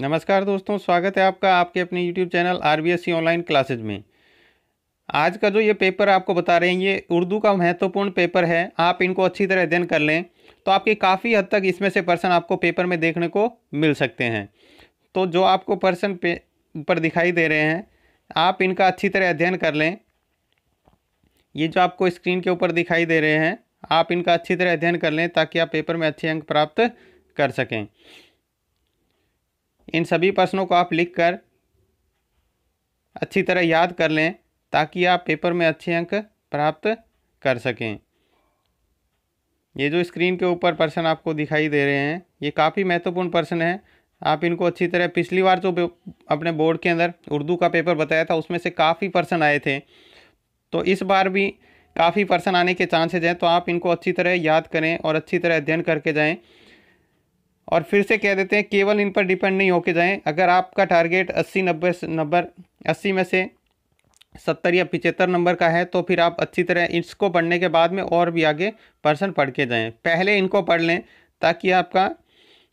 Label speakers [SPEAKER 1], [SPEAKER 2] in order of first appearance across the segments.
[SPEAKER 1] नमस्कार दोस्तों स्वागत है आपका आपके अपने YouTube channel or online classes में आज का जो ये पेपर आपको बता रहे हैं ये उर्दू का महत्वपूर्ण पेपर है आप इनको अच्छी तरह अध्ययन कर लें तो आपके काफ़ी हद तक इसमें से पर्सन आपको पेपर में देखने को मिल सकते हैं तो जो आपको पर्सन पे पर दिखाई दे रहे हैं आप इनका अच्छी तरह अध्ययन कर लें ये जो आपको स्क्रीन के ऊपर दिखाई दे रहे हैं आप इनका अच्छी तरह अध्ययन कर लें ताकि आप पेपर में अच्छे अंक प्राप्त कर सकें इन सभी प्रश्नों को आप लिख कर अच्छी तरह याद कर लें ताकि आप पेपर में अच्छे अंक प्राप्त कर सकें ये जो स्क्रीन के ऊपर प्रश्न आपको दिखाई दे रहे हैं ये काफ़ी महत्वपूर्ण प्रश्न है आप इनको अच्छी तरह पिछली बार जो अपने बोर्ड के अंदर उर्दू का पेपर बताया था उसमें से काफ़ी प्रश्न आए थे तो इस बार भी काफ़ी प्रश्न आने के चांसेज हैं तो आप इनको अच्छी तरह याद करें और अच्छी तरह अध्ययन करके जाएँ और फिर से कह देते हैं केवल इन पर डिपेंड नहीं होके जाएं अगर आपका टारगेट अस्सी नब्बे नंबर अस्सी में से सत्तर या पिचहत्तर नंबर का है तो फिर आप अच्छी तरह इसको पढ़ने के बाद में और भी आगे पर्सन पढ़ के जाएँ पहले इनको पढ़ लें ताकि आपका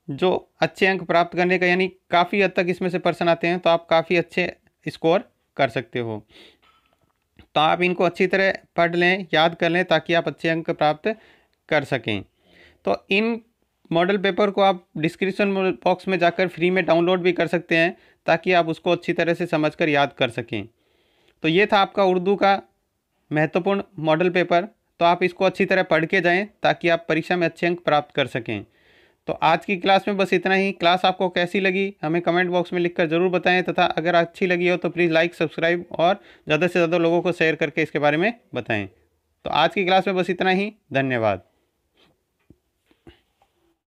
[SPEAKER 1] जो अच्छे अंक प्राप्त करने का यानी काफ़ी हद तक इसमें से पर्सन आते हैं तो आप काफ़ी अच्छे स्कोर कर सकते हो तो आप इनको अच्छी तरह पढ़ लें याद कर लें ताकि आप अच्छे अंक प्राप्त कर सकें तो इन मॉडल पेपर को आप डिस्क्रिप्शन बॉक्स में जाकर फ्री में डाउनलोड भी कर सकते हैं ताकि आप उसको अच्छी तरह से समझकर याद कर सकें तो ये था आपका उर्दू का महत्वपूर्ण मॉडल पेपर तो आप इसको अच्छी तरह पढ़ के जाएँ ताकि आप परीक्षा में अच्छे अंक प्राप्त कर सकें तो आज की क्लास में बस इतना ही क्लास आपको कैसी लगी हमें कमेंट बॉक्स में लिखकर ज़रूर बताएं तथा अगर अच्छी लगी हो तो प्लीज़ लाइक सब्सक्राइब और ज़्यादा से ज़्यादा लोगों को शेयर करके इसके बारे में बताएं तो आज की क्लास में बस इतना ही धन्यवाद